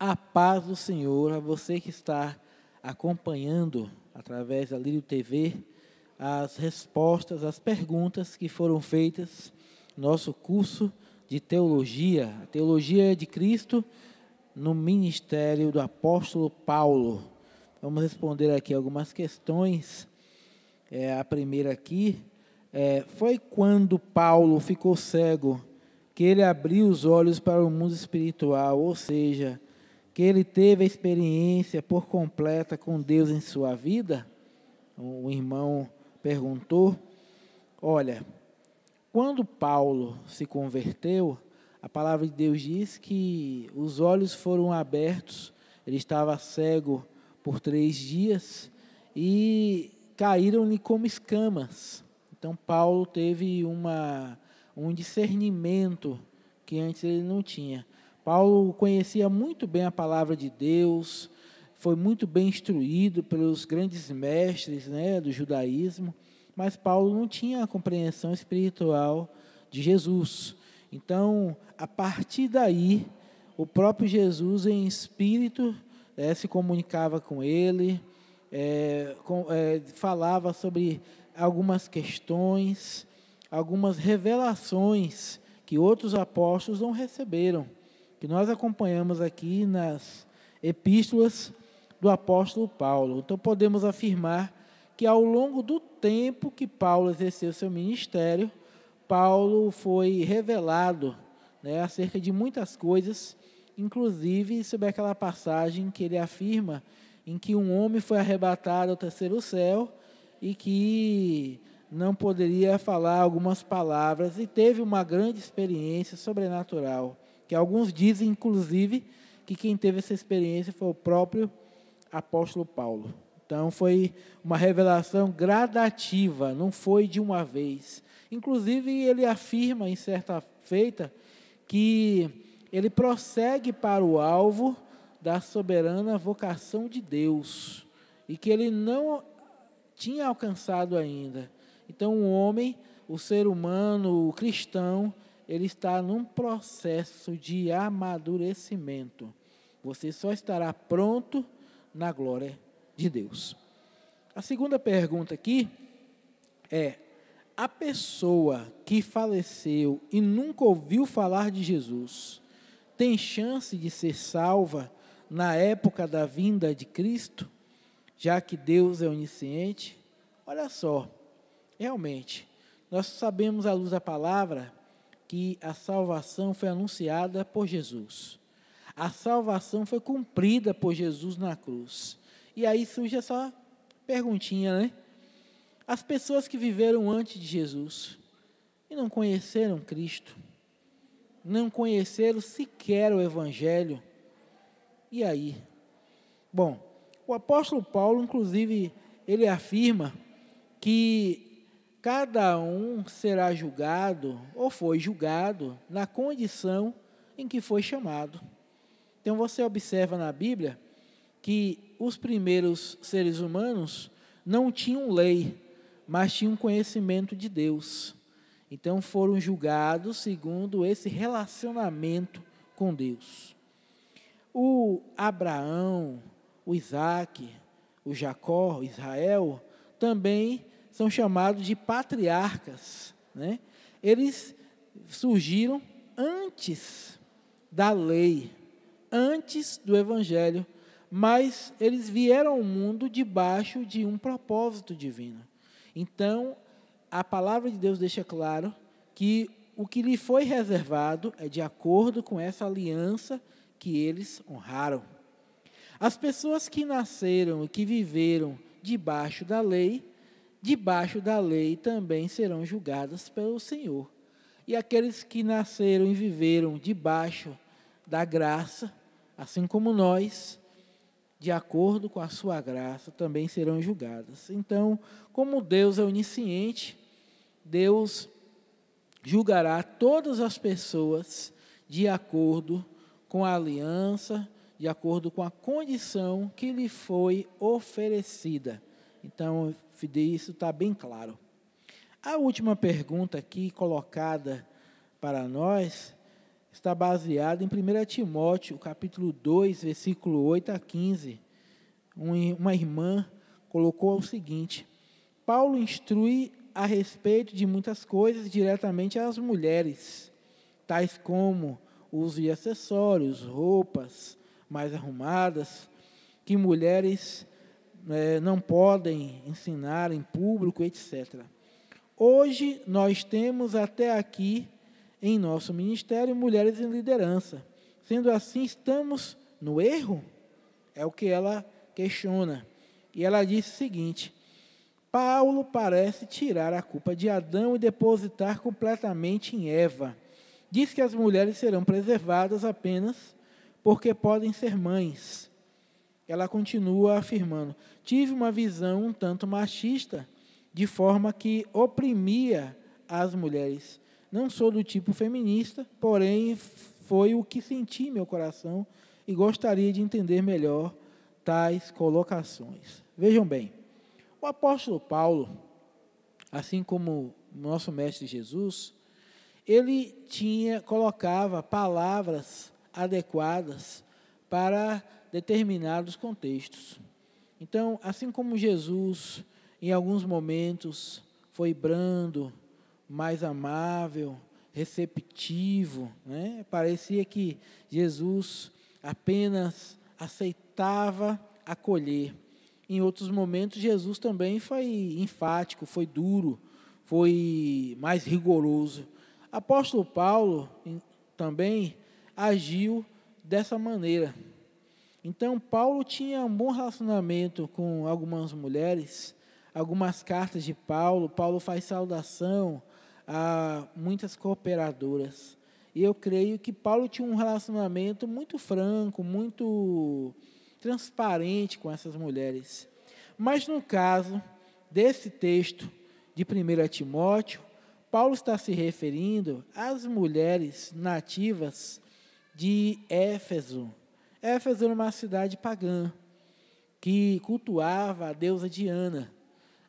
A paz do Senhor a você que está acompanhando através da Lírio TV as respostas às perguntas que foram feitas no nosso curso de teologia, a teologia de Cristo no ministério do apóstolo Paulo. Vamos responder aqui algumas questões. É, a primeira aqui é, foi quando Paulo ficou cego que ele abriu os olhos para o mundo espiritual, ou seja, que ele teve a experiência por completa com Deus em sua vida? O irmão perguntou. Olha, quando Paulo se converteu, a palavra de Deus diz que os olhos foram abertos, ele estava cego por três dias e caíram-lhe como escamas. Então Paulo teve uma, um discernimento que antes ele não tinha. Paulo conhecia muito bem a palavra de Deus, foi muito bem instruído pelos grandes mestres né, do judaísmo, mas Paulo não tinha a compreensão espiritual de Jesus. Então, a partir daí, o próprio Jesus, em espírito, é, se comunicava com ele, é, com, é, falava sobre algumas questões, algumas revelações que outros apóstolos não receberam que nós acompanhamos aqui nas epístolas do apóstolo Paulo. Então podemos afirmar que ao longo do tempo que Paulo exerceu seu ministério, Paulo foi revelado né, acerca de muitas coisas, inclusive sobre aquela passagem que ele afirma em que um homem foi arrebatado ao terceiro céu e que não poderia falar algumas palavras e teve uma grande experiência sobrenatural que alguns dizem, inclusive, que quem teve essa experiência foi o próprio apóstolo Paulo. Então foi uma revelação gradativa, não foi de uma vez. Inclusive ele afirma em certa feita que ele prossegue para o alvo da soberana vocação de Deus e que ele não tinha alcançado ainda. Então o homem, o ser humano, o cristão, ele está num processo de amadurecimento. Você só estará pronto na glória de Deus. A segunda pergunta aqui é: a pessoa que faleceu e nunca ouviu falar de Jesus tem chance de ser salva na época da vinda de Cristo, já que Deus é onisciente? Olha só, realmente, nós sabemos à luz da palavra que a salvação foi anunciada por Jesus. A salvação foi cumprida por Jesus na cruz. E aí surge essa perguntinha, né? As pessoas que viveram antes de Jesus e não conheceram Cristo, não conheceram sequer o Evangelho, e aí? Bom, o apóstolo Paulo, inclusive, ele afirma que cada um será julgado ou foi julgado na condição em que foi chamado. Então você observa na Bíblia que os primeiros seres humanos não tinham lei, mas tinham conhecimento de Deus. Então foram julgados segundo esse relacionamento com Deus. O Abraão, o Isaac, o Jacó, Israel, também são chamados de patriarcas. Né? Eles surgiram antes da lei, antes do evangelho, mas eles vieram ao mundo debaixo de um propósito divino. Então, a palavra de Deus deixa claro que o que lhe foi reservado é de acordo com essa aliança que eles honraram. As pessoas que nasceram e que viveram debaixo da lei debaixo da lei também serão julgadas pelo Senhor. E aqueles que nasceram e viveram debaixo da graça, assim como nós, de acordo com a sua graça, também serão julgadas. Então, como Deus é onisciente, Deus julgará todas as pessoas de acordo com a aliança, de acordo com a condição que lhe foi oferecida. Então, isso está bem claro. A última pergunta aqui colocada para nós está baseada em 1 Timóteo, capítulo 2, versículo 8 a 15. Uma irmã colocou o seguinte: Paulo instrui a respeito de muitas coisas diretamente às mulheres, tais como uso de acessórios, roupas mais arrumadas, que mulheres é, não podem ensinar em público, etc. Hoje nós temos até aqui em nosso ministério mulheres em liderança. Sendo assim, estamos no erro? É o que ela questiona. E ela disse o seguinte: Paulo parece tirar a culpa de Adão e depositar completamente em Eva. Diz que as mulheres serão preservadas apenas porque podem ser mães ela continua afirmando: tive uma visão um tanto machista, de forma que oprimia as mulheres. Não sou do tipo feminista, porém foi o que senti em meu coração e gostaria de entender melhor tais colocações. Vejam bem, o apóstolo Paulo, assim como nosso mestre Jesus, ele tinha colocava palavras adequadas para determinados contextos. Então, assim como Jesus, em alguns momentos, foi brando, mais amável, receptivo, né? parecia que Jesus apenas aceitava acolher. Em outros momentos, Jesus também foi enfático, foi duro, foi mais rigoroso. Apóstolo Paulo também agiu dessa maneira. Então, Paulo tinha um bom relacionamento com algumas mulheres, algumas cartas de Paulo. Paulo faz saudação a muitas cooperadoras. E eu creio que Paulo tinha um relacionamento muito franco, muito transparente com essas mulheres. Mas no caso desse texto de 1 Timóteo, Paulo está se referindo às mulheres nativas de Éfeso, Éfeso era uma cidade pagã que cultuava a deusa Diana.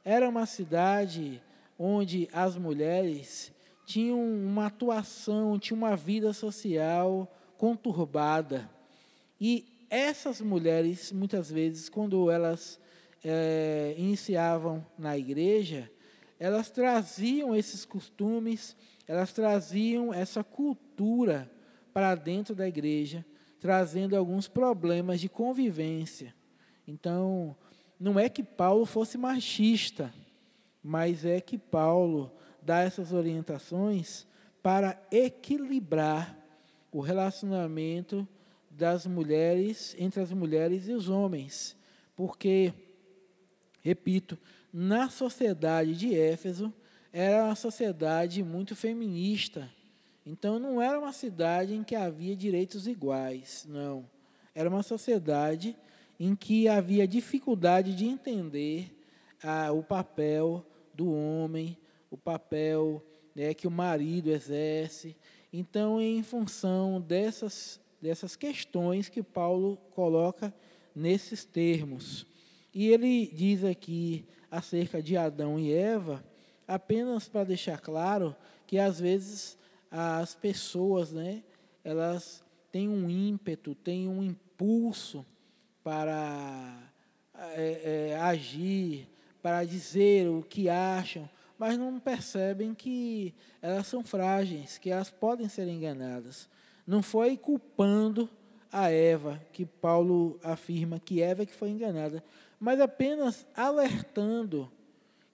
Era uma cidade onde as mulheres tinham uma atuação, tinham uma vida social conturbada. E essas mulheres, muitas vezes, quando elas é, iniciavam na igreja, elas traziam esses costumes, elas traziam essa cultura para dentro da igreja trazendo alguns problemas de convivência. Então, não é que Paulo fosse machista, mas é que Paulo dá essas orientações para equilibrar o relacionamento das mulheres entre as mulheres e os homens, porque repito, na sociedade de Éfeso era uma sociedade muito feminista então não era uma cidade em que havia direitos iguais, não. Era uma sociedade em que havia dificuldade de entender ah, o papel do homem, o papel né, que o marido exerce. Então, em função dessas, dessas questões que Paulo coloca nesses termos. E ele diz aqui acerca de Adão e Eva, apenas para deixar claro que às vezes as pessoas, né, elas têm um ímpeto, têm um impulso para é, é, agir, para dizer o que acham, mas não percebem que elas são frágeis, que elas podem ser enganadas. Não foi culpando a Eva que Paulo afirma que Eva é que foi enganada, mas apenas alertando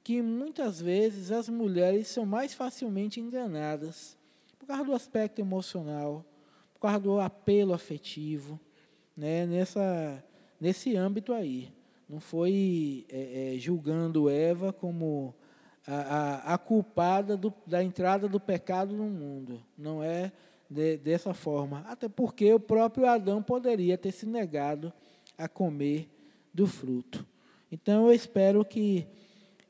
que muitas vezes as mulheres são mais facilmente enganadas por causa do aspecto emocional, por causa do apelo afetivo, né? Nessa, nesse âmbito aí. Não foi é, é, julgando Eva como a, a, a culpada do, da entrada do pecado no mundo. Não é de, dessa forma. Até porque o próprio Adão poderia ter se negado a comer do fruto. Então, eu espero que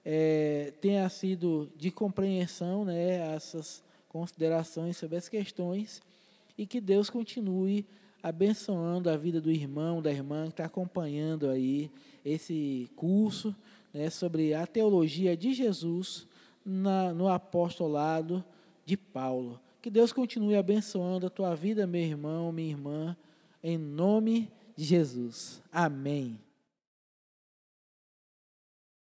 é, tenha sido de compreensão né, essas considerações sobre as questões e que Deus continue abençoando a vida do irmão, da irmã que está acompanhando aí esse curso né, sobre a teologia de Jesus na, no apostolado de Paulo. Que Deus continue abençoando a tua vida, meu irmão, minha irmã, em nome de Jesus. Amém.